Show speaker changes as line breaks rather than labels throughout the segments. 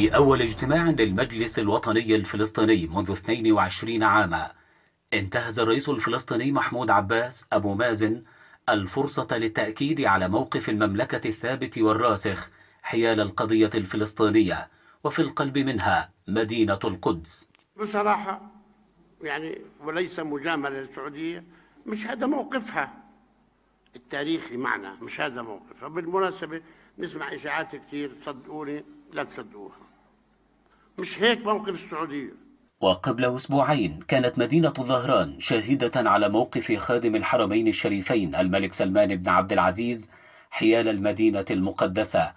في أول اجتماع للمجلس الوطني الفلسطيني منذ 22 عاما انتهز الرئيس الفلسطيني محمود عباس أبو مازن الفرصة للتأكيد على موقف المملكة الثابت والراسخ حيال القضية الفلسطينية وفي القلب منها مدينة القدس
بصراحة يعني وليس مجاملة للسعودية مش هذا موقفها التاريخي معنا مش هذا موقف فبالمناسبة نسمع إشاعات كثير تصدقوني لا تصدقوها مش هيك موقف السعودية
وقبل أسبوعين كانت مدينة الظهران شاهدة على موقف خادم الحرمين الشريفين الملك سلمان بن عبد العزيز حيال المدينة المقدسة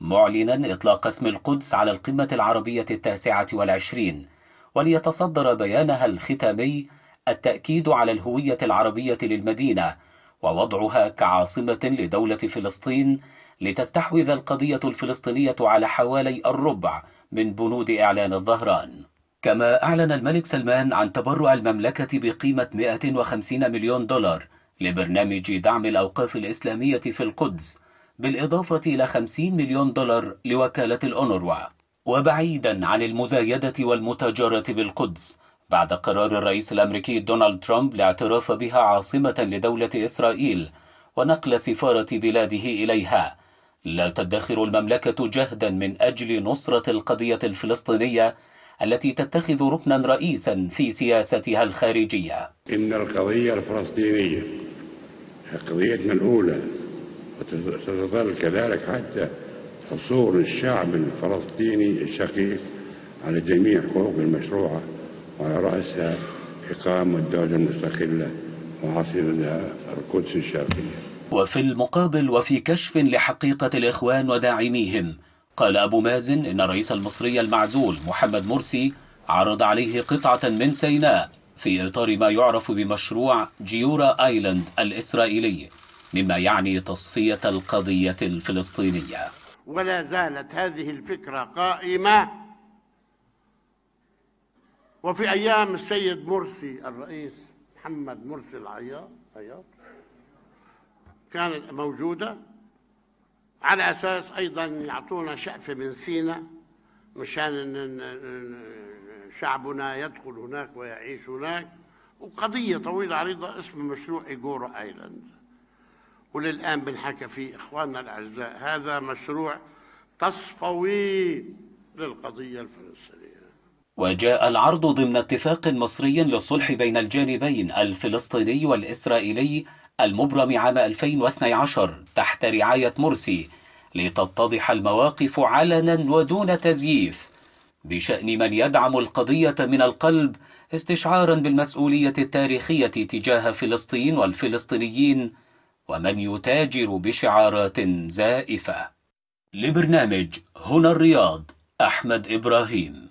معلنا إطلاق اسم القدس على القمة العربية التاسعة والعشرين وليتصدر بيانها الختامي التأكيد على الهوية العربية للمدينة ووضعها كعاصمة لدولة فلسطين لتستحوذ القضية الفلسطينية على حوالي الربع من بنود إعلان الظهران كما أعلن الملك سلمان عن تبرع المملكة بقيمة 150 مليون دولار لبرنامج دعم الأوقاف الإسلامية في القدس بالإضافة إلى 50 مليون دولار لوكالة الأونروا وبعيدا عن المزايدة والمتاجرة بالقدس بعد قرار الرئيس الأمريكي دونالد ترامب لاعتراف بها عاصمة لدولة إسرائيل ونقل سفارة بلاده إليها لا تدخر المملكة جهدا من أجل نصرة القضية الفلسطينية التي تتخذ ركنا رئيسا في سياستها الخارجية
إن القضية الفلسطينية قضيتنا الأولى وستظل كذلك حتى حصول الشعب الفلسطيني الشقيق على جميع حقوق المشروعه وعلى رأسها إقامة الدولة المستقلة وعاصمتها القدس الشرقية
وفي المقابل وفي كشف لحقيقة الإخوان وداعميهم قال أبو مازن إن الرئيس المصري المعزول محمد مرسي عرض عليه قطعة من سيناء في إطار ما يعرف بمشروع جيورا آيلاند الإسرائيلي مما يعني تصفية القضية الفلسطينية
ولا زالت هذه الفكرة قائمة وفي أيام السيد مرسي الرئيس محمد مرسي العياط كانت موجودة على أساس أيضا يعطونا شقفة من سينا مشان شعبنا يدخل هناك ويعيش هناك وقضية طويلة عريضة اسم مشروع إيجورا آيلاند وللآن بنحكى فيه إخواننا الأعزاء هذا مشروع تصفوي للقضية الفلسطينية
وجاء العرض ضمن اتفاق مصري للصلح بين الجانبين الفلسطيني والإسرائيلي المبرم عام 2012 تحت رعاية مرسي لتتضح المواقف علنا ودون تزييف بشأن من يدعم القضية من القلب استشعارا بالمسؤولية التاريخية تجاه فلسطين والفلسطينيين ومن يتاجر بشعارات زائفة لبرنامج هنا الرياض أحمد إبراهيم